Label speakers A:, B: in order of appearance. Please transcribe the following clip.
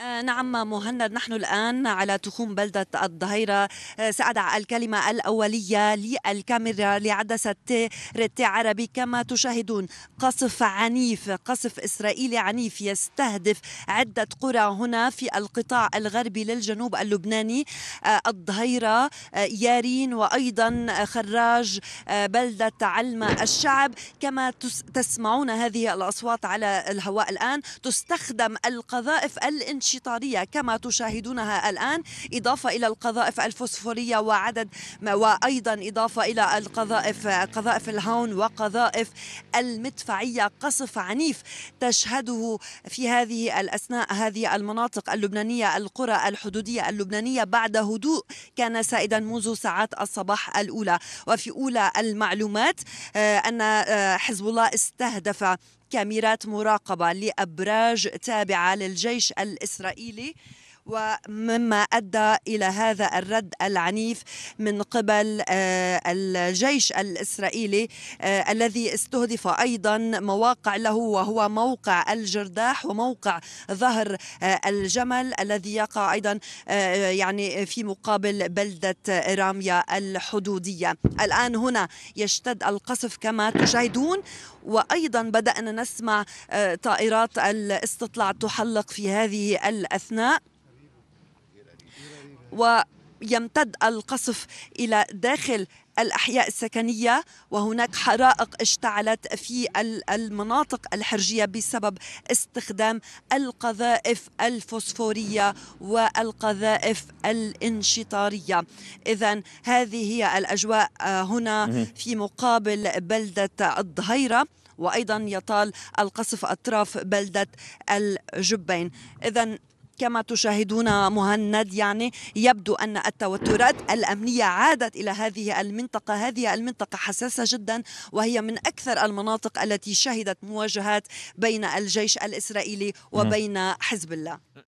A: آه، نعم مهند نحن الآن على تخوم بلدة الظهيرة آه، سأدع الكلمة الأولية للكاميرا لعدسة رت عربي كما تشاهدون قصف عنيف قصف إسرائيلي عنيف يستهدف عدة قرى هنا في القطاع الغربي للجنوب اللبناني آه، الظهيرة يارين وأيضا خراج بلدة علم الشعب كما تسمعون هذه الأصوات على الهواء الآن تستخدم القذائف الإنشاء الانشطارية كما تشاهدونها الآن إضافة إلى القذائف الفوسفورية وعدد وأيضا إضافة إلى القذائف قذائف الهون وقذائف المدفعية قصف عنيف تشهده في هذه الأثناء هذه المناطق اللبنانية القرى الحدودية اللبنانية بعد هدوء كان سائدا منذ ساعات الصباح الأولى وفي أولى المعلومات آه، أن آه، حزب الله استهدف كاميرات مراقبة لأبراج تابعة للجيش الإسرائيلي ومما أدى إلى هذا الرد العنيف من قبل آه، الجيش الإسرائيلي آه، الذي استهدف أيضا مواقع له وهو موقع الجرداح وموقع ظهر آه، الجمل الذي يقع أيضا يعني في مقابل بلدة راميا الحدودية الآن هنا يشتد القصف كما تشاهدون وأيضا بدأنا نسمع طائرات الاستطلاع تحلق في هذه الأثناء ويمتد القصف إلى داخل الأحياء السكنية وهناك حرائق اشتعلت في المناطق الحرجية بسبب استخدام القذائف الفوسفورية والقذائف الانشطارية إذا هذه هي الأجواء آه، هنا في مقابل بلدة الظهيرة وأيضا يطال القصف أطراف بلدة الجبين إذا كما تشاهدون مهند يعني يبدو أن التوترات الأمنية عادت إلى هذه المنطقة هذه المنطقة حساسة جدا وهي من أكثر المناطق التي شهدت مواجهات بين الجيش الإسرائيلي وبين حزب الله